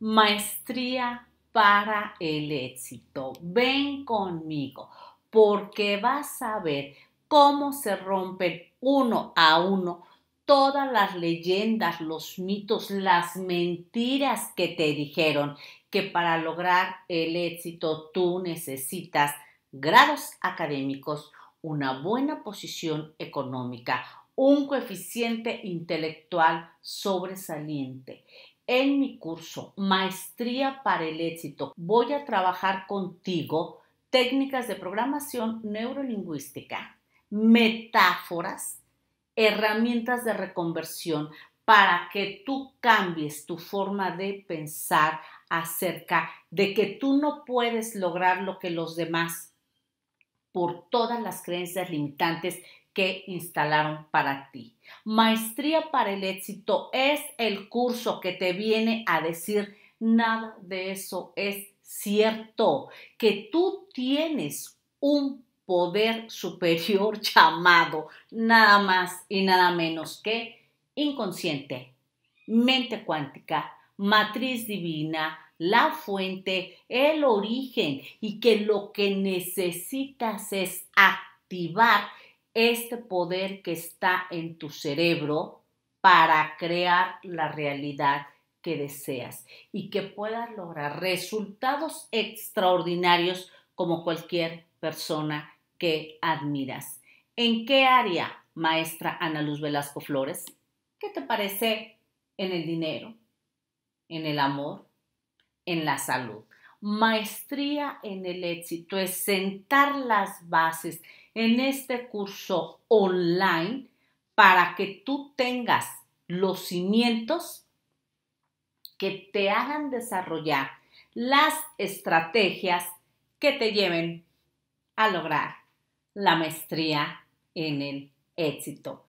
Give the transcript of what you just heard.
Maestría para el éxito. Ven conmigo porque vas a ver cómo se rompen uno a uno todas las leyendas, los mitos, las mentiras que te dijeron que para lograr el éxito tú necesitas grados académicos, una buena posición económica, un coeficiente intelectual sobresaliente. En mi curso Maestría para el Éxito voy a trabajar contigo técnicas de programación neurolingüística, metáforas, herramientas de reconversión para que tú cambies tu forma de pensar acerca de que tú no puedes lograr lo que los demás por todas las creencias limitantes que instalaron para ti. Maestría para el éxito es el curso que te viene a decir nada de eso es cierto, que tú tienes un poder superior llamado nada más y nada menos que inconsciente, mente cuántica, matriz divina, la fuente, el origen y que lo que necesitas es activar este poder que está en tu cerebro para crear la realidad que deseas y que puedas lograr resultados extraordinarios como cualquier persona que admiras. ¿En qué área, maestra Ana Luz Velasco Flores? ¿Qué te parece en el dinero, en el amor, en la salud? Maestría en el éxito es sentar las bases en este curso online para que tú tengas los cimientos que te hagan desarrollar las estrategias que te lleven a lograr la maestría en el éxito.